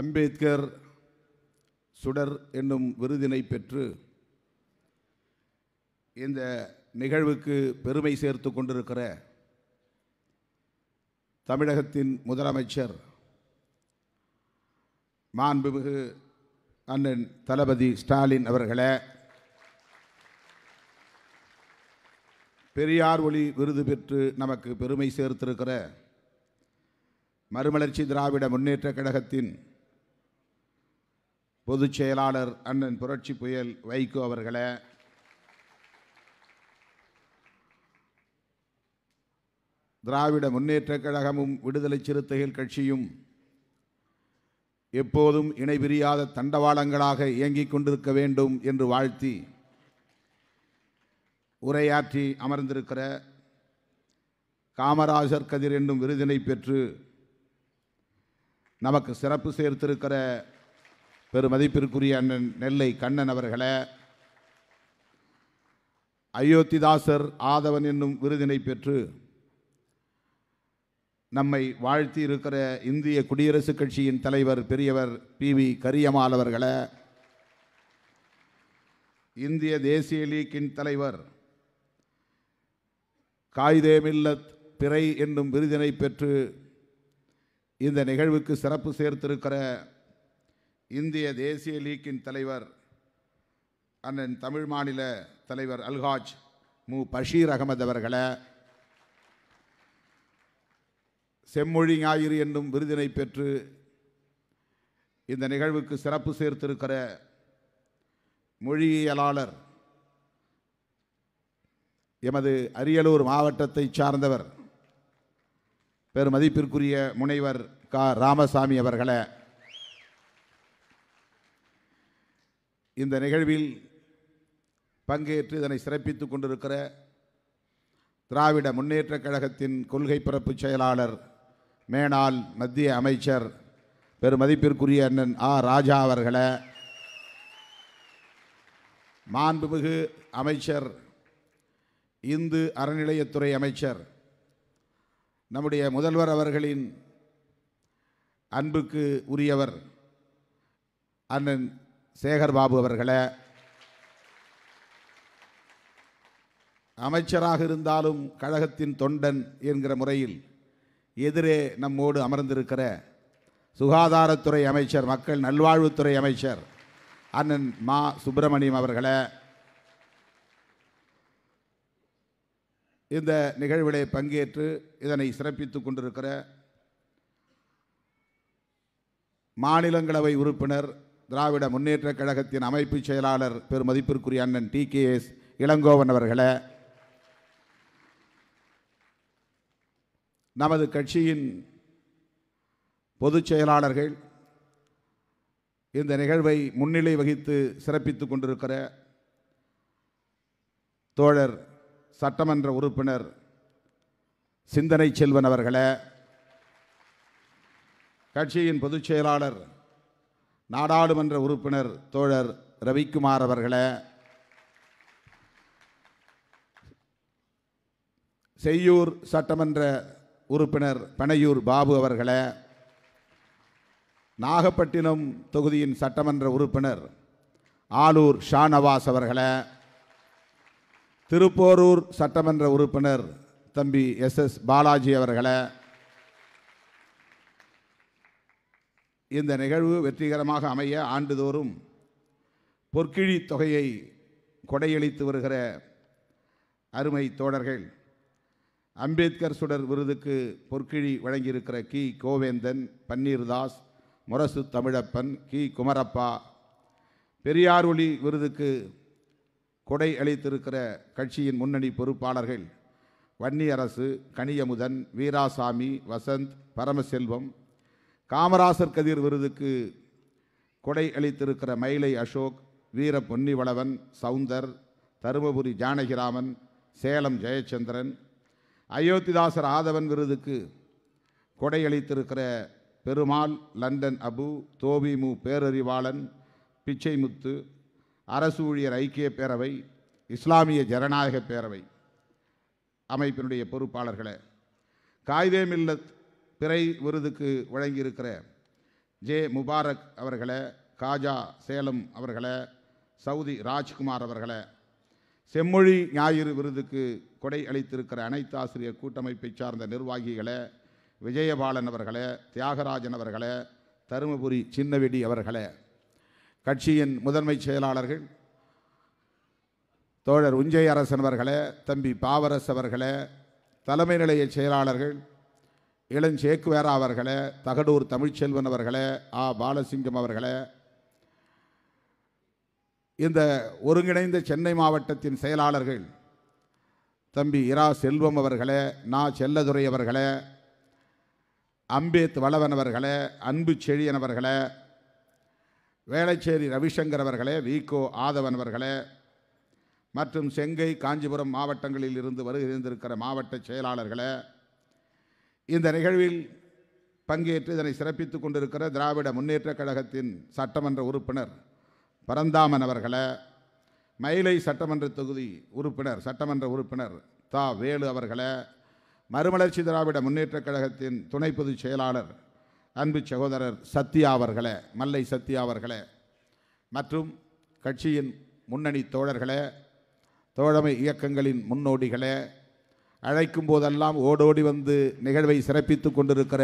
அம்பேத்கர் சுடர் என்னும் விருதினை பெற்று இந்த நிகழ்வுக்கு பெருமை சேர்த்து கொண்டிருக்கிற தமிழகத்தின் முதலமைச்சர் மாண்புமிகு அண்ணன் தளபதி ஸ்டாலின் அவர்களே பெரியார் ஒளி விருது பெற்று நமக்கு பெருமை சேர்த்திருக்கிற மறுமலர்ச்சி திராவிட முன்னேற்ற கழகத்தின் பொதுச் செயலாளர் அண்ணன் புரட்சி புயல் வைகோ அவர்களை திராவிட முன்னேற்றக் கழகமும் விடுதலை சிறுத்தைகள் கட்சியும் எப்போதும் இணைபிரியாத தண்டவாளங்களாக இயங்கிக் கொண்டிருக்க வேண்டும் என்று வாழ்த்தி உரையாற்றி அமர்ந்திருக்கிற காமராஜர் கதிர் என்னும் விருதினை பெற்று நமக்கு சிறப்பு சேர்த்திருக்கிற பெருமதிப்பிற்குரிய அண்ணன் நெல்லை கண்ணன் அவர்களே அயோத்திதாசர் ஆதவன் என்னும் விருதினை பெற்று நம்மை வாழ்த்தி இருக்கிற இந்திய குடியரசுக் கட்சியின் தலைவர் பெரியவர் பி வி கரியமால் அவர்களே இந்திய தேசிய லீக்கின் தலைவர் காய்தேமில்லத் மில்லத் பிறை என்னும் விருதினை பெற்று இந்த நிகழ்வுக்கு சிறப்பு சேர்த்திருக்கிற இந்திய தேசிய லீக்கின் தலைவர் அண்ணன் தமிழ் மாநில தலைவர் அல்ஹாஜ் மு பஷீர் அகமது அவர்களை செம்மொழி ஞாயிறு என்னும் விருதினை பெற்று இந்த நிகழ்வுக்கு சிறப்பு சேர்த்திருக்கிற மொழியியலாளர் எமது அரியலூர் மாவட்டத்தை சார்ந்தவர் பெருமதிப்பிற்குரிய முனைவர் க ராமசாமி அவர்களை இந்த நிகழ்வில் பங்கேற்று இதனை சிறப்பித்துக் கொண்டிருக்கிற திராவிட முன்னேற்றக் கழகத்தின் கொள்கை பிறப்பு செயலாளர் மேனால் மத்திய அமைச்சர் பெருமதிப்பிற்குரிய அண்ணன் ஆ ராஜா அவர்களை மாண்புமிகு அமைச்சர் இந்து அறநிலையத்துறை அமைச்சர் நம்முடைய முதல்வர் அவர்களின் அன்புக்கு உரியவர் அண்ணன் சேகர் பாபு அவர்களை அமைச்சராக இருந்தாலும் கழகத்தின் தொண்டன் என்கிற முறையில் எதிரே நம்மோடு அமர்ந்திருக்கிற சுகாதாரத்துறை அமைச்சர் மக்கள் நல்வாழ்வுத்துறை அமைச்சர் அண்ணன் மா சுப்பிரமணியம் அவர்களை இந்த நிகழ்விலே பங்கேற்று இதனை சிறப்பித்து கொண்டிருக்கிற மாநிலங்களவை உறுப்பினர் திராவிட முன்னேற்ற கழகத்தின் அமைப்பு செயலாளர் பெருமதிப்பிற்குரிய அண்ணன் டி கே எஸ் இளங்கோவன் அவர்களை நமது கட்சியின் பொதுச் செயலாளர்கள் இந்த நிகழ்வை முன்னிலை வகித்து சிறப்பித்துக் கொண்டிருக்கிற தோழர் சட்டமன்ற உறுப்பினர் சிந்தனை செல்வன் அவர்களே கட்சியின் பொதுச் செயலாளர் நாடாளுமன்ற உறுப்பினர் தோழர் ரவிக்குமார் அவர்களை செய்யூர் சட்டமன்ற உறுப்பினர் பனையூர் பாபு அவர்களை நாகப்பட்டினம் தொகுதியின் சட்டமன்ற உறுப்பினர் ஆலூர் ஷாநவாஸ் அவர்களை திருப்போரூர் சட்டமன்ற உறுப்பினர் தம்பி எஸ் எஸ் பாலாஜி அவர்களை இந்த நிகழ்வு வெற்றிகரமாக அமைய ஆண்டுதோறும் பொற்கிழி தொகையை கொடையளித்து வருகிற அருமை தோழர்கள் அம்பேத்கர் சுடர் விருதுக்கு பொற்கிழி வழங்கியிருக்கிற கி கோவேந்தன் பன்னீர்தாஸ் முரசு தமிழப்பன் கி குமரப்பா பெரியார் ஒளி விருதுக்கு கொடை அளித்திருக்கிற கட்சியின் முன்னணி பொறுப்பாளர்கள் வன்னியரசு கனியமுதன் வீராசாமி வசந்த் பரமசெல்வம் காமராசர் கதிர் விருதுக்கு கொடை அளித்திருக்கிற மயிலை அசோக் வீர பொன்னிவளவன் சவுந்தர் தருமபுரி ஜானகிராமன் சேலம் ஜெயச்சந்திரன் அயோத்திதாசர் ஆதவன் விருதுக்கு கொடை அளித்திருக்கிற Perumal London Abu Dhabi Mu Perarivalan Pichaimuthu அரசு ஊழியர் ஐக்கிய பேரவை இஸ்லாமிய ஜனநாயக பேரவை அமைப்பினுடைய பொறுப்பாளர்களை காய்தேமில்லத் மில்லத் பிறை விருதுக்கு வழங்கியிருக்கிற ஜே முபாரக் அவர்களை காஜா சேலம் அவர்களை சவுதி ராஜ்குமார் அவர்களை செம்மொழி ஞாயிறு விருதுக்கு கொடை அளித்திருக்கிற அனைத்து ஆசிரியர் கூட்டமைப்பை சார்ந்த நிர்வாகிகளை விஜயபாலன் அவர்களை தியாகராஜன் அவர்களை தருமபுரி சின்னவெடி அவர்களை கட்சியின் முதன்மை செயலாளர்கள் தோழர் உஞ்சை அரசன் அவர்களே தம்பி பாவரசு அவர்களே தலைமை நிலைய செயலாளர்கள் இளஞ்சேக்குவேரா அவர்களே தகடூர் தமிழ்ச்செல்வன் அவர்களே ஆ பாலசிங்கம் அவர்களே இந்த ஒருங்கிணைந்த சென்னை மாவட்டத்தின் செயலாளர்கள் தம்பி இரா செல்வம் அவர்களே நா செல்லதுரை அவர்களே அம்பேத் வளவன் அவர்களே அன்பு செழியன் அவர்களே வேளச்சேரி ரவிசங்கர் அவர்களே விகோ ஆதவன் அவர்களே மற்றும் செங்கை காஞ்சிபுரம் மாவட்டங்களில் இருந்து வருகிறந்திருக்கிற மாவட்ட செயலாளர்களே இந்த நிகழ்வில் பங்கேற்று இதனை சிறப்பித்துக் கொண்டிருக்கிற திராவிட முன்னேற்றக் கழகத்தின் சட்டமன்ற உறுப்பினர் பரந்தாமன் அவர்களை மயிலை சட்டமன்ற தொகுதி உறுப்பினர் சட்டமன்ற உறுப்பினர் தா வேலு அவர்களை மறுமலர்ச்சி திராவிட முன்னேற்றக் கழகத்தின் துணை பொதுச் செயலாளர் அன்பு சகோதரர் சத்யா அவர்களை மல்லை சத்யா அவர்களை மற்றும் கட்சியின் முன்னணி தோழர்களே தோழமை இயக்கங்களின் முன்னோடிகளே அழைக்கும் போதெல்லாம் ஓடோடி வந்து நிகழ்வை சிறப்பித்து கொண்டிருக்கிற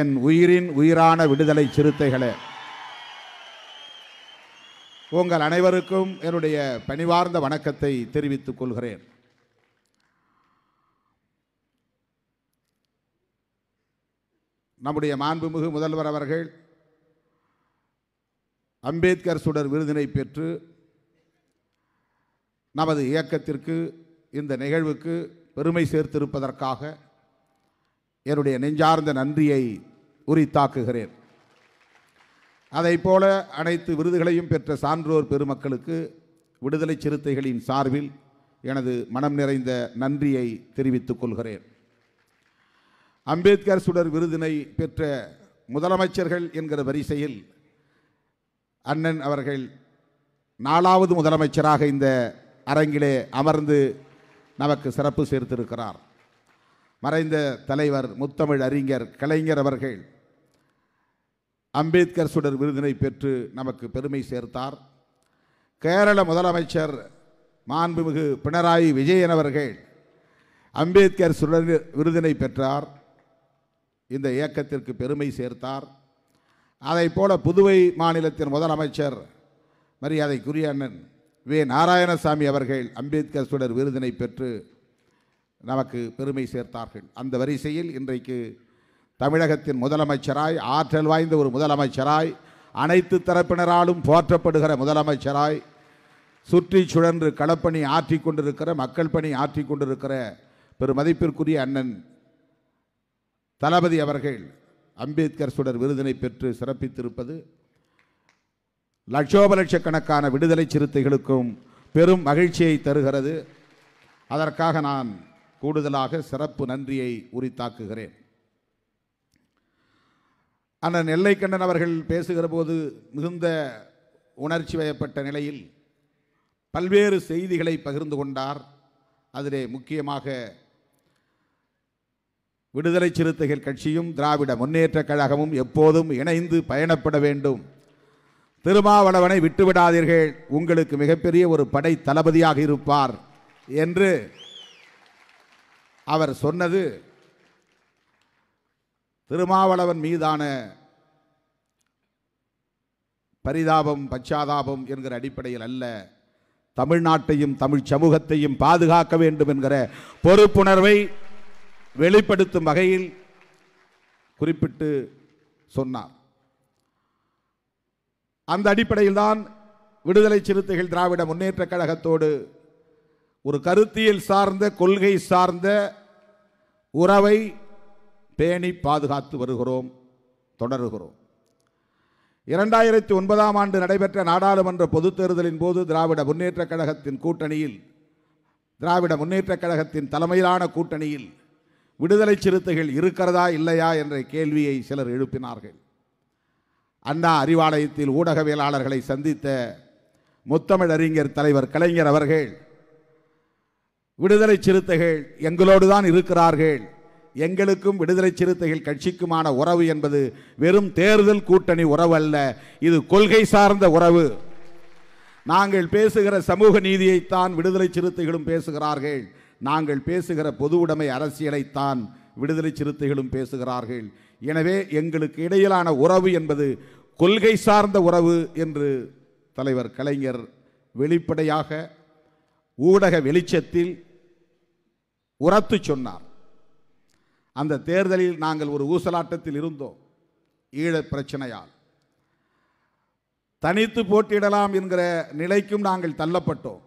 என் உயிரின் உயிரான விடுதலை சிறுத்தைகளே உங்கள் அனைவருக்கும் என்னுடைய பணிவார்ந்த வணக்கத்தை தெரிவித்துக் கொள்கிறேன் நம்முடைய மாண்புமிகு முதல்வர் அவர்கள் அம்பேத்கர் சுடர் விருதினை பெற்று நமது இயக்கத்திற்கு இந்த நிகழ்வுக்கு பெருமை சேர்த்திருப்பதற்காக என்னுடைய நெஞ்சார்ந்த நன்றியை உரித்தாக்குகிறேன் அதை போல அனைத்து விருதுகளையும் பெற்ற சான்றோர் பெருமக்களுக்கு விடுதலை சிறுத்தைகளின் சார்பில் எனது மனம் நிறைந்த நன்றியை தெரிவித்துக் கொள்கிறேன் அம்பேத்கர் சுடர் விருதினை பெற்ற முதலமைச்சர்கள் என்கிற வரிசையில் அண்ணன் அவர்கள் நாலாவது முதலமைச்சராக இந்த அரங்கிலே அமர்ந்து நமக்கு சிறப்பு சேர்த்திருக்கிறார் மறைந்த தலைவர் முத்தமிழ் அறிஞர் கலைஞர் அவர்கள் அம்பேத்கர் சுடர் விருதினை பெற்று நமக்கு பெருமை சேர்த்தார் கேரள முதலமைச்சர் மாண்புமிகு பினராயி விஜயன் அவர்கள் அம்பேத்கர் சுடர் விருதினை பெற்றார் இந்த இயக்கத்திற்கு பெருமை சேர்த்தார் அதை போல புதுவை மாநிலத்தின் முதலமைச்சர் மரியாதைக்குரிய அண்ணன் வே நாராயணசாமி அவர்கள் அம்பேத்கர் சுடர் விருதினை பெற்று நமக்கு பெருமை சேர்த்தார்கள் அந்த வரிசையில் இன்றைக்கு தமிழகத்தின் முதலமைச்சராய் ஆற்றல் வாய்ந்த ஒரு முதலமைச்சராய் அனைத்து தரப்பினராலும் போற்றப்படுகிற முதலமைச்சராய் சுற்றி சுழன்று களப்பணி ஆற்றி கொண்டிருக்கிற மக்கள் பணி ஆற்றி கொண்டிருக்கிற பெருமதிப்பிற்குரிய அண்ணன் தளபதி அவர்கள் அம்பேத்கர் சுடர் விருதினை பெற்று சிறப்பித்திருப்பது லட்சக்கணக்கான விடுதலை சிறுத்தைகளுக்கும் பெரும் மகிழ்ச்சியை தருகிறது அதற்காக நான் கூடுதலாக சிறப்பு நன்றியை உரித்தாக்குகிறேன் அண்ணன் நெல்லைக்கண்ணன் அவர்கள் பேசுகிற போது மிகுந்த உணர்ச்சி வயப்பட்ட நிலையில் பல்வேறு செய்திகளை பகிர்ந்து கொண்டார் அதிலே முக்கியமாக விடுதலை சிறுத்தைகள் கட்சியும் திராவிட முன்னேற்ற கழகமும் எப்போதும் இணைந்து பயணப்பட வேண்டும் திருமாவளவனை விட்டுவிடாதீர்கள் உங்களுக்கு மிகப்பெரிய ஒரு படை தளபதியாக இருப்பார் என்று அவர் சொன்னது திருமாவளவன் மீதான பரிதாபம் பச்சாதாபம் என்கிற அடிப்படையில் அல்ல தமிழ்நாட்டையும் தமிழ் சமூகத்தையும் பாதுகாக்க வேண்டும் என்கிற பொறுப்புணர்வை வெளிப்படுத்தும் வகையில் குறிப்பிட்டு சொன்னார் அந்த அடிப்படையில் தான் விடுதலை சிறுத்தைகள் திராவிட முன்னேற்ற கழகத்தோடு ஒரு கருத்தியல் சார்ந்த கொள்கை சார்ந்த உறவை பேணி பாதுகாத்து வருகிறோம் தொடருகிறோம் இரண்டாயிரத்தி ஒன்பதாம் ஆண்டு நடைபெற்ற நாடாளுமன்ற பொதுத் தேர்தலின் போது திராவிட முன்னேற்றக் கழகத்தின் கூட்டணியில் திராவிட முன்னேற்றக் கழகத்தின் தலைமையிலான கூட்டணியில் விடுதலை சிறுத்தைகள் இருக்கிறதா இல்லையா என்ற கேள்வியை சிலர் எழுப்பினார்கள் அண்ணா அறிவாலயத்தில் ஊடகவியலாளர்களை சந்தித்த முத்தமிழறிஞர் தலைவர் கலைஞர் அவர்கள் விடுதலை சிறுத்தைகள் எங்களோடு தான் இருக்கிறார்கள் எங்களுக்கும் விடுதலை சிறுத்தைகள் கட்சிக்குமான உறவு என்பது வெறும் தேர்தல் கூட்டணி உறவு அல்ல இது கொள்கை சார்ந்த உறவு நாங்கள் பேசுகிற சமூக நீதியைத்தான் விடுதலை சிறுத்தைகளும் பேசுகிறார்கள் நாங்கள் பேசுகிற பொது உடைமை அரசியலைத்தான் விடுதலை சிறுத்தைகளும் பேசுகிறார்கள் எனவே எங்களுக்கு இடையிலான உறவு என்பது கொள்கை சார்ந்த உறவு என்று தலைவர் கலைஞர் வெளிப்படையாக ஊடக வெளிச்சத்தில் உரத்து சொன்னார் அந்த தேர்தலில் நாங்கள் ஒரு ஊசலாட்டத்தில் இருந்தோம் ஈழ பிரச்சனையால் தனித்து போட்டியிடலாம் என்கிற நிலைக்கும் நாங்கள் தள்ளப்பட்டோம்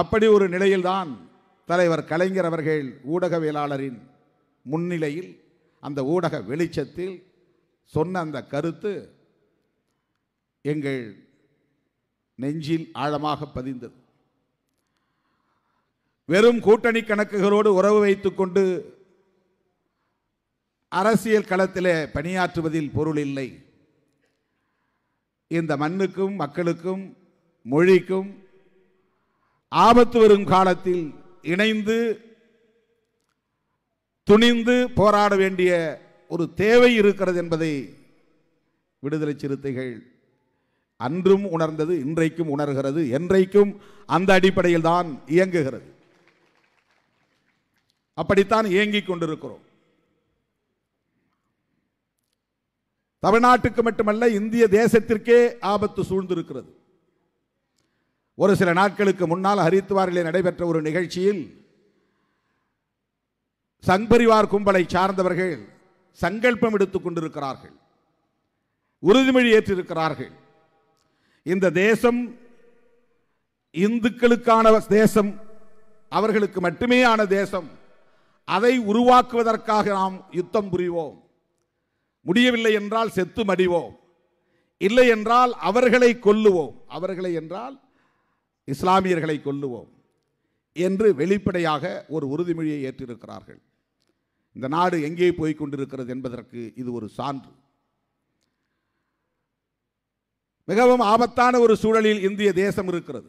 அப்படி ஒரு நிலையில்தான் தலைவர் கலைஞர் அவர்கள் ஊடகவியலாளரின் முன்னிலையில் அந்த ஊடக வெளிச்சத்தில் சொன்ன அந்த கருத்து எங்கள் நெஞ்சில் ஆழமாக பதிந்தது வெறும் கூட்டணி கணக்குகளோடு உறவு வைத்துக்கொண்டு அரசியல் களத்திலே பணியாற்றுவதில் பொருள் இல்லை இந்த மண்ணுக்கும் மக்களுக்கும் மொழிக்கும் ஆபத்து வரும் காலத்தில் இணைந்து துணிந்து போராட வேண்டிய ஒரு தேவை இருக்கிறது என்பதை விடுதலை சிறுத்தைகள் அன்றும் உணர்ந்தது இன்றைக்கும் உணர்கிறது என்றைக்கும் அந்த அடிப்படையில் தான் இயங்குகிறது அப்படித்தான் இயங்கிக் கொண்டிருக்கிறோம் தமிழ்நாட்டுக்கு மட்டுமல்ல இந்திய தேசத்திற்கே ஆபத்து சூழ்ந்திருக்கிறது ஒரு சில நாட்களுக்கு முன்னால் ஹரித்துவாரிலே நடைபெற்ற ஒரு நிகழ்ச்சியில் சங்பரிவார் கும்பலை சார்ந்தவர்கள் சங்கல்பம் எடுத்துக் கொண்டிருக்கிறார்கள் உறுதிமொழி ஏற்றிருக்கிறார்கள் இந்த தேசம் இந்துக்களுக்கான தேசம் அவர்களுக்கு மட்டுமே ஆன தேசம் அதை உருவாக்குவதற்காக நாம் யுத்தம் புரிவோம் முடியவில்லை என்றால் செத்து மடிவோம் இல்லை என்றால் அவர்களை கொல்லுவோம் அவர்களை என்றால் இஸ்லாமியர்களை கொல்லுவோம் என்று வெளிப்படையாக ஒரு உறுதிமொழியை ஏற்றிருக்கிறார்கள் இந்த நாடு எங்கே போய் கொண்டிருக்கிறது என்பதற்கு இது ஒரு சான்று மிகவும் ஆபத்தான ஒரு சூழலில் இந்திய தேசம் இருக்கிறது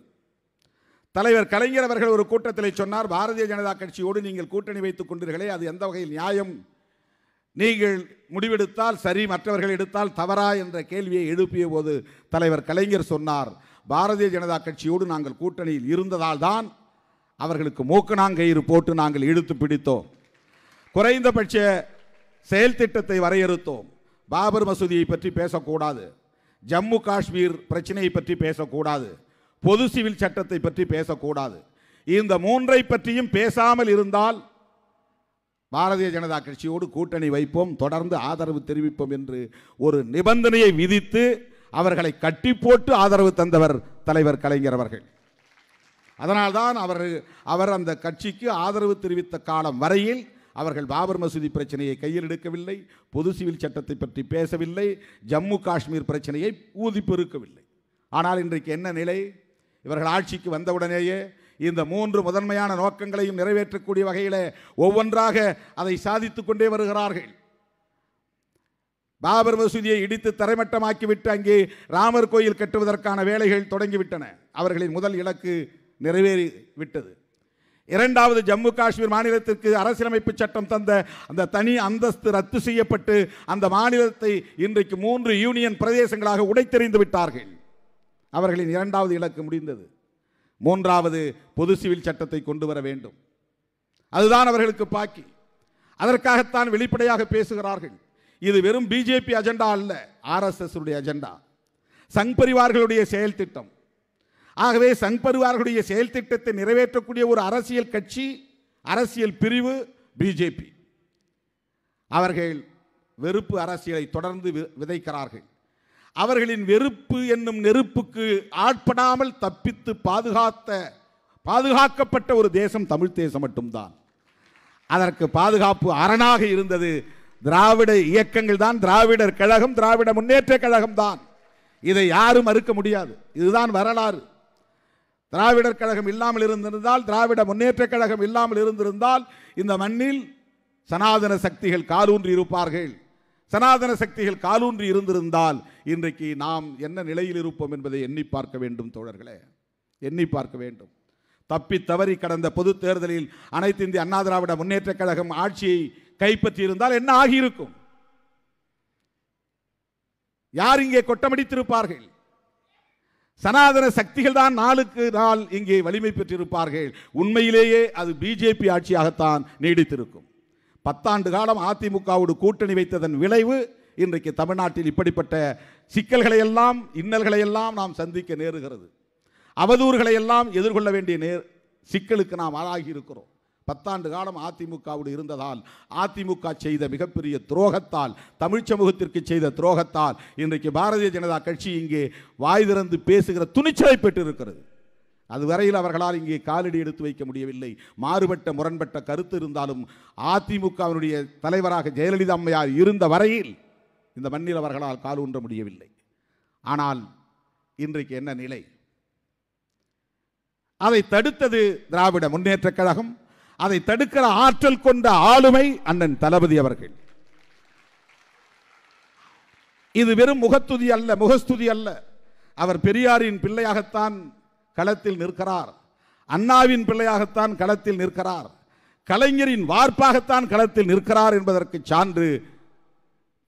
தலைவர் கலைஞர் அவர்கள் ஒரு கூட்டத்தில் சொன்னார் பாரதிய ஜனதா கட்சியோடு நீங்கள் கூட்டணி வைத்துக் கொண்டீர்களே அது எந்த வகையில் நியாயம் நீங்கள் முடிவெடுத்தால் சரி மற்றவர்கள் எடுத்தால் தவறா என்ற கேள்வியை எழுப்பிய போது தலைவர் கலைஞர் சொன்னார் பாரதிய ஜனதா கட்சியோடு நாங்கள் கூட்டணியில் இருந்ததால் தான் அவர்களுக்கு மூக்கணாங்கயிறு போட்டு நாங்கள் இழுத்து பிடித்தோம் குறைந்தபட்ச செயல் திட்டத்தை வரையறுத்தோம் பாபர் மசூதியை பற்றி பேசக்கூடாது ஜம்மு காஷ்மீர் பிரச்சனையை பற்றி பேசக்கூடாது பொது சிவில் சட்டத்தை பற்றி பேசக்கூடாது இந்த மூன்றை பற்றியும் பேசாமல் இருந்தால் பாரதிய ஜனதா கட்சியோடு கூட்டணி வைப்போம் தொடர்ந்து ஆதரவு தெரிவிப்போம் என்று ஒரு நிபந்தனையை விதித்து அவர்களை கட்டி போட்டு ஆதரவு தந்தவர் தலைவர் கலைஞர் அவர்கள் அதனால்தான் அவர் அவர் அந்த கட்சிக்கு ஆதரவு தெரிவித்த காலம் வரையில் அவர்கள் பாபர் மசூதி பிரச்சனையை கையில் எடுக்கவில்லை பொது சிவில் சட்டத்தை பற்றி பேசவில்லை ஜம்மு காஷ்மீர் பிரச்சனையை ஊதி பெருக்கவில்லை ஆனால் இன்றைக்கு என்ன நிலை இவர்கள் ஆட்சிக்கு வந்தவுடனேயே இந்த மூன்று முதன்மையான நோக்கங்களையும் நிறைவேற்றக்கூடிய வகையில் ஒவ்வொன்றாக அதை சாதித்து கொண்டே வருகிறார்கள் பாபர் மசூதியை இடித்து தரைமட்டமாக்கிவிட்டு அங்கே ராமர் கோயில் கட்டுவதற்கான வேலைகள் தொடங்கிவிட்டன அவர்களின் முதல் இலக்கு நிறைவேறி விட்டது இரண்டாவது ஜம்மு காஷ்மீர் மாநிலத்திற்கு அரசியலமைப்பு சட்டம் தந்த அந்த தனி அந்தஸ்து ரத்து செய்யப்பட்டு அந்த மாநிலத்தை இன்றைக்கு மூன்று யூனியன் பிரதேசங்களாக உடைத்தெறிந்து விட்டார்கள் அவர்களின் இரண்டாவது இலக்கு முடிந்தது மூன்றாவது பொது சிவில் சட்டத்தை கொண்டு வர வேண்டும் அதுதான் அவர்களுக்கு பாக்கி அதற்காகத்தான் வெளிப்படையாக பேசுகிறார்கள் இது வெறும் பிஜேபி அஜெண்டா அல்ல ஆர்எஸ்எஸ் அஜெண்டா சங் பரிவார்களுடைய செயல் திட்டம் ஆகவே சங் பரிவார்களுடைய செயல் திட்டத்தை நிறைவேற்றக்கூடிய ஒரு அரசியல் கட்சி அரசியல் பிரிவு பிஜேபி அவர்கள் வெறுப்பு அரசியலை தொடர்ந்து விதைக்கிறார்கள் அவர்களின் வெறுப்பு என்னும் நெருப்புக்கு ஆட்படாமல் தப்பித்து பாதுகாத்த பாதுகாக்கப்பட்ட ஒரு தேசம் தமிழ் தேசம் மட்டும்தான் அதற்கு பாதுகாப்பு அரணாக இருந்தது திராவிட இயக்கங்கள் தான் திராவிடர் கழகம் திராவிட முன்னேற்ற கழகம் தான் இதை யாரும் மறுக்க முடியாது இதுதான் வரலாறு திராவிடர் கழகம் இல்லாமல் இருந்திருந்தால் திராவிட முன்னேற்ற கழகம் இல்லாமல் இருந்திருந்தால் இந்த மண்ணில் சனாதன சக்திகள் காலூன்றி இருப்பார்கள் சனாதன சக்திகள் காலூன்றி இருந்திருந்தால் இன்றைக்கு நாம் என்ன நிலையில் இருப்போம் என்பதை எண்ணி பார்க்க வேண்டும் தோழர்களே எண்ணி பார்க்க வேண்டும் தப்பி தவறி கடந்த பொது தேர்தலில் அனைத்து இந்திய அண்ணா திராவிட முன்னேற்ற கழகம் ஆட்சியை கைப்பற்றி இருந்தால் என்ன ஆகியிருக்கும் யார் இங்கே கொட்டமடித்திருப்பார்கள் சனாதன சக்திகள் தான் நாளுக்கு நாள் இங்கே வலிமை பெற்றிருப்பார்கள் உண்மையிலேயே அது பிஜேபி ஆட்சியாகத்தான் நீடித்திருக்கும் பத்தாண்டு காலம் அதிமுகவோடு கூட்டணி வைத்ததன் விளைவு இன்றைக்கு தமிழ்நாட்டில் இப்படிப்பட்ட சிக்கல்களை எல்லாம் இன்னல்களை எல்லாம் நாம் சந்திக்க நேருகிறது அவதூறுகளை எல்லாம் எதிர்கொள்ள வேண்டிய நேர் சிக்கலுக்கு நாம் ஆளாகி இருக்கிறோம் பத்தாண்டு காலம் அதிமுகவோடு இருந்ததால் அதிமுக செய்த மிகப்பெரிய துரோகத்தால் தமிழ் சமூகத்திற்கு செய்த துரோகத்தால் இன்றைக்கு பாரதிய ஜனதா கட்சி இங்கே வாய் திறந்து பேசுகிற துணிச்சலை பெற்றிருக்கிறது அதுவரையில் அவர்களால் இங்கே காலடி எடுத்து வைக்க முடியவில்லை மாறுபட்ட முரண்பட்ட கருத்து இருந்தாலும் அதிமுகவினுடைய தலைவராக ஜெயலலிதா அம்மையார் இருந்த வரையில் இந்த மண்ணில் அவர்களால் கால் ஊன்ற முடியவில்லை ஆனால் இன்றைக்கு என்ன நிலை அதை தடுத்தது திராவிட முன்னேற்றக் கழகம் அதை தடுக்கிற ஆற்றல் கொண்ட ஆளுமை அண்ணன் தளபதி அவர்கள் இது வெறும் முகத்துதி அல்ல முகஸ்துதி அல்ல அவர் பெரியாரின் பிள்ளையாகத்தான் களத்தில் நிற்கிறார் அண்ணாவின் பிள்ளையாகத்தான் களத்தில் நிற்கிறார் கலைஞரின் வார்ப்பாகத்தான் களத்தில் நிற்கிறார் என்பதற்கு சான்று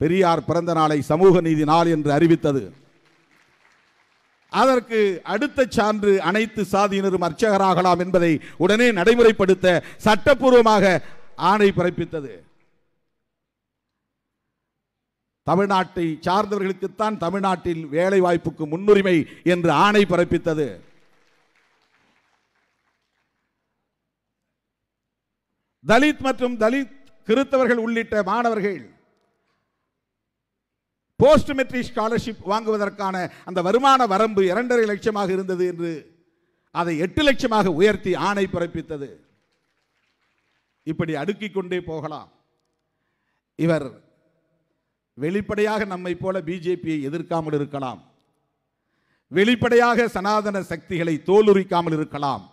பெரியார் பிறந்த நாளை சமூக நீதி நாள் என்று அறிவித்தது அதற்கு அடுத்த சான்று அனைத்து சாதியினரும் அர்ச்சகராகலாம் என்பதை உடனே நடைமுறைப்படுத்த சட்டப்பூர்வமாக ஆணை பிறப்பித்தது தமிழ்நாட்டை சார்ந்தவர்களுக்குத்தான் தமிழ்நாட்டில் வேலை வாய்ப்புக்கு முன்னுரிமை என்று ஆணை பிறப்பித்தது தலித் மற்றும் தலித் கிறித்தவர்கள் உள்ளிட்ட மாணவர்கள் போஸ்ட் மெட்ரிக் ஸ்காலர்ஷிப் வாங்குவதற்கான அந்த வருமான வரம்பு இரண்டரை லட்சமாக இருந்தது என்று அதை எட்டு லட்சமாக உயர்த்தி ஆணை பிறப்பித்தது இப்படி அடுக்கிக் கொண்டே போகலாம் இவர் வெளிப்படையாக நம்மை போல பிஜேபியை எதிர்க்காமல் இருக்கலாம் வெளிப்படையாக சனாதன சக்திகளை தோலுரிக்காமல் இருக்கலாம்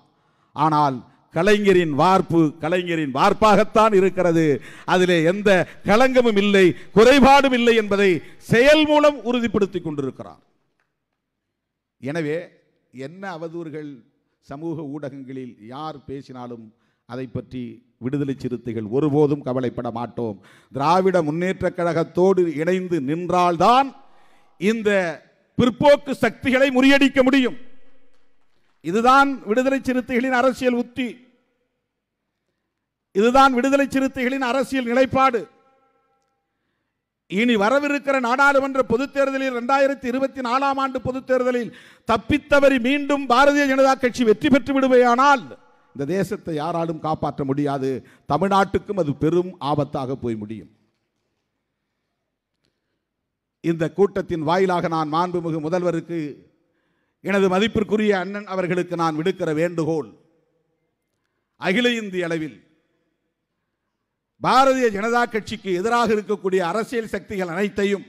ஆனால் கலைஞரின் வார்ப்பு கலைஞரின் வார்ப்பாகத்தான் இருக்கிறது அதிலே எந்த களங்கமும் இல்லை குறைபாடும் இல்லை என்பதை செயல் மூலம் உறுதிப்படுத்தி கொண்டிருக்கிறார் எனவே என்ன அவதூறுகள் சமூக ஊடகங்களில் யார் பேசினாலும் அதை பற்றி விடுதலை சிறுத்தைகள் ஒருபோதும் கவலைப்பட மாட்டோம் திராவிட முன்னேற்றக் கழகத்தோடு இணைந்து நின்றால்தான் இந்த பிற்போக்கு சக்திகளை முறியடிக்க முடியும் இதுதான் விடுதலை சிறுத்தைகளின் அரசியல் உத்தி இதுதான் விடுதலை சிறுத்தைகளின் அரசியல் நிலைப்பாடு இனி வரவிருக்கிற நாடாளுமன்ற பொதுத் தேர்தலில் இரண்டாயிரத்தி இருபத்தி நாலாம் ஆண்டு பொதுத் தேர்தலில் தப்பித்தவரி மீண்டும் பாரதிய ஜனதா கட்சி வெற்றி பெற்று விடுவேயானால் இந்த தேசத்தை யாராலும் காப்பாற்ற முடியாது தமிழ்நாட்டுக்கும் அது பெரும் ஆபத்தாக போய் முடியும் இந்த கூட்டத்தின் வாயிலாக நான் மாண்புமிகு முதல்வருக்கு எனது மதிப்பிற்குரிய அண்ணன் அவர்களுக்கு நான் விடுக்கிற வேண்டுகோள் அகில இந்திய அளவில் பாரதிய ஜனதா கட்சிக்கு எதிராக இருக்கக்கூடிய அரசியல் சக்திகள் அனைத்தையும்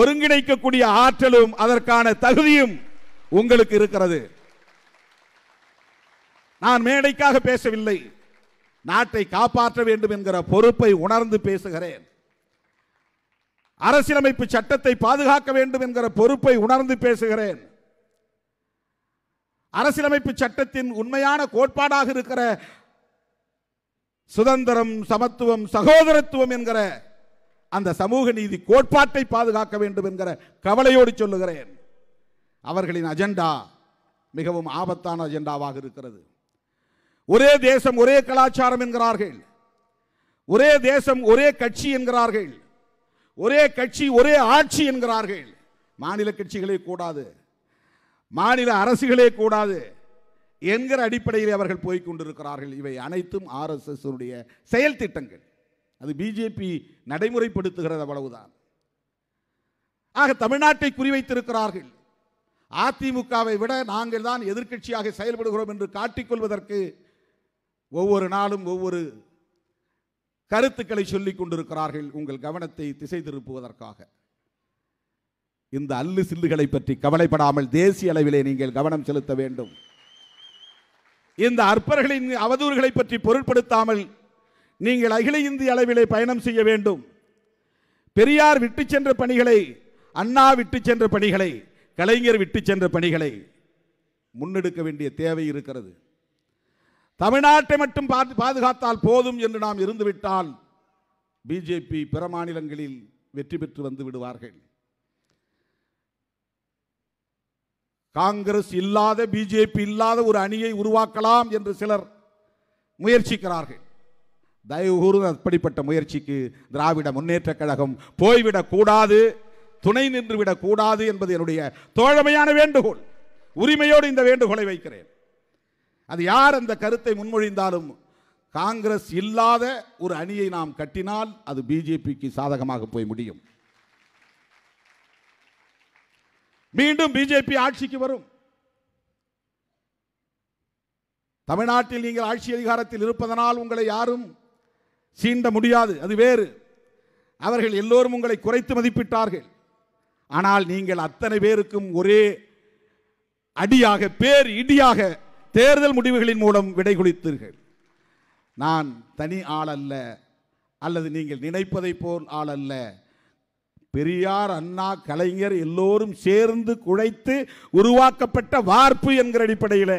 ஒருங்கிணைக்கக்கூடிய ஆற்றலும் அதற்கான தகுதியும் உங்களுக்கு இருக்கிறது நான் மேடைக்காக பேசவில்லை நாட்டை காப்பாற்ற வேண்டும் என்கிற பொறுப்பை உணர்ந்து பேசுகிறேன் அரசியலமைப்பு சட்டத்தை பாதுகாக்க வேண்டும் என்கிற பொறுப்பை உணர்ந்து பேசுகிறேன் அரசியலமைப்பு சட்டத்தின் உண்மையான கோட்பாடாக இருக்கிற சுதந்திரம் சமத்துவம் சகோதரத்துவம் என்கிற அந்த சமூக நீதி கோட்பாட்டை பாதுகாக்க வேண்டும் என்கிற கவலையோடு சொல்லுகிறேன் அவர்களின் அஜெண்டா மிகவும் ஆபத்தான அஜெண்டாவாக இருக்கிறது ஒரே தேசம் ஒரே கலாச்சாரம் என்கிறார்கள் ஒரே தேசம் ஒரே கட்சி என்கிறார்கள் ஒரே கட்சி ஒரே ஆட்சி என்கிறார்கள் மாநில கட்சிகளே கூடாது மாநில அரசுகளே கூடாது என்கிற அடிப்படையில் அவர்கள் போய் கொண்டிருக்கிறார்கள் இவை அனைத்தும் ஆர்எஸ்எஸ்னுடைய செயல் திட்டங்கள் அது பிஜேபி நடைமுறைப்படுத்துகிறது அவ்வளவுதான் ஆக தமிழ்நாட்டை குறிவைத்திருக்கிறார்கள் அதிமுகவை விட நாங்கள் தான் எதிர்கட்சியாக செயல்படுகிறோம் என்று காட்டிக்கொள்வதற்கு ஒவ்வொரு நாளும் ஒவ்வொரு கருத்துக்களை சொல்லிக் கொண்டிருக்கிறார்கள் உங்கள் கவனத்தை திசை திருப்புவதற்காக இந்த அல்லு சில்லுகளை பற்றி கவலைப்படாமல் தேசிய அளவிலே நீங்கள் கவனம் செலுத்த வேண்டும் இந்த அற்பர்களின் அவதூறுகளை பற்றி பொருட்படுத்தாமல் நீங்கள் அகில இந்திய அளவிலே பயணம் செய்ய வேண்டும் பெரியார் விட்டு சென்ற பணிகளை அண்ணா விட்டு சென்ற பணிகளை கலைஞர் விட்டு சென்ற பணிகளை முன்னெடுக்க வேண்டிய தேவை இருக்கிறது தமிழ்நாட்டை மட்டும் பாதுகாத்தால் போதும் என்று நாம் இருந்துவிட்டால் பிஜேபி பிற மாநிலங்களில் வெற்றி பெற்று வந்து விடுவார்கள் காங்கிரஸ் இல்லாத பிஜேபி இல்லாத ஒரு அணியை உருவாக்கலாம் என்று சிலர் முயற்சிக்கிறார்கள் தயவு கூறு அப்படிப்பட்ட முயற்சிக்கு திராவிட முன்னேற்ற கழகம் போய்விடக்கூடாது துணை நின்றுவிடக்கூடாது என்பது என்னுடைய தோழமையான வேண்டுகோள் உரிமையோடு இந்த வேண்டுகோளை வைக்கிறேன் அது யார் அந்த கருத்தை முன்மொழிந்தாலும் காங்கிரஸ் இல்லாத ஒரு அணியை நாம் கட்டினால் அது பிஜேபிக்கு சாதகமாக போய் முடியும் மீண்டும் பிஜேபி ஆட்சிக்கு வரும் தமிழ்நாட்டில் நீங்கள் ஆட்சி அதிகாரத்தில் இருப்பதனால் உங்களை யாரும் சீண்ட முடியாது அது வேறு அவர்கள் எல்லோரும் உங்களை குறைத்து மதிப்பிட்டார்கள் ஆனால் நீங்கள் அத்தனை பேருக்கும் ஒரே அடியாக பேர் இடியாக தேர்தல் முடிவுகளின் மூலம் விடை கொடுத்தீர்கள் நான் தனி ஆள் அல்ல அல்லது நீங்கள் நினைப்பதை போல் ஆள் அல்ல பெரியார் அண்ணா கலைஞர் எல்லோரும் சேர்ந்து குழைத்து உருவாக்கப்பட்ட வார்ப்பு என்கிற அடிப்படையில்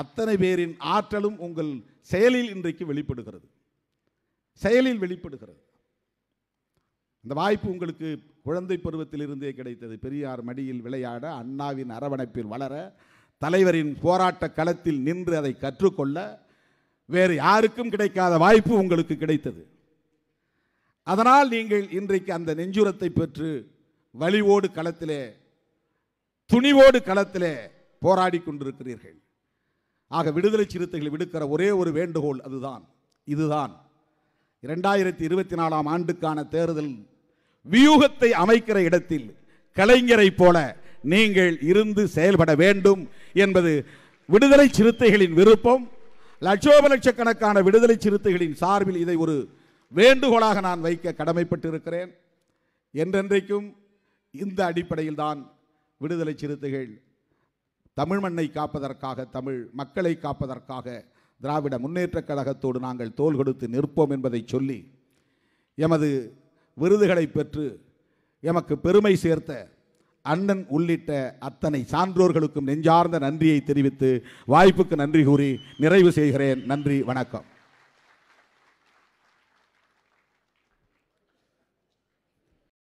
அத்தனை பேரின் ஆற்றலும் உங்கள் செயலில் இன்றைக்கு வெளிப்படுகிறது செயலில் வெளிப்படுகிறது இந்த வாய்ப்பு உங்களுக்கு குழந்தை பருவத்திலிருந்தே கிடைத்தது பெரியார் மடியில் விளையாட அண்ணாவின் அரவணைப்பில் வளர தலைவரின் போராட்ட களத்தில் நின்று அதை கற்றுக்கொள்ள வேறு யாருக்கும் கிடைக்காத வாய்ப்பு உங்களுக்கு கிடைத்தது அதனால் நீங்கள் இன்றைக்கு அந்த நெஞ்சுரத்தை பெற்று வழிவோடு களத்திலே துணிவோடு களத்திலே போராடி கொண்டிருக்கிறீர்கள் ஆக விடுதலை சிறுத்தைகள் விடுக்கிற ஒரே ஒரு வேண்டுகோள் அதுதான் இதுதான் இரண்டாயிரத்தி இருபத்தி நாலாம் ஆண்டுக்கான தேர்தல் வியூகத்தை அமைக்கிற இடத்தில் கலைஞரை போல நீங்கள் இருந்து செயல்பட வேண்டும் என்பது விடுதலை சிறுத்தைகளின் விருப்பம் லட்சோப லட்சக்கணக்கான விடுதலை சிறுத்தைகளின் சார்பில் இதை ஒரு வேண்டுகோளாக நான் வைக்க கடமைப்பட்டிருக்கிறேன் என்றென்றைக்கும் இந்த அடிப்படையில் தான் விடுதலை சிறுத்தைகள் தமிழ் மண்ணை காப்பதற்காக தமிழ் மக்களை காப்பதற்காக திராவிட முன்னேற்றக் கழகத்தோடு நாங்கள் தோல் கொடுத்து நிற்போம் என்பதை சொல்லி எமது விருதுகளை பெற்று எமக்கு பெருமை சேர்த்த அண்ணன் உள்ளிட்ட அத்தனை சான்றோர்களுக்கும் நெஞ்சார்ந்த நன்றியை தெரிவித்து வாய்ப்புக்கு நன்றி கூறி நிறைவு செய்கிறேன் நன்றி வணக்கம்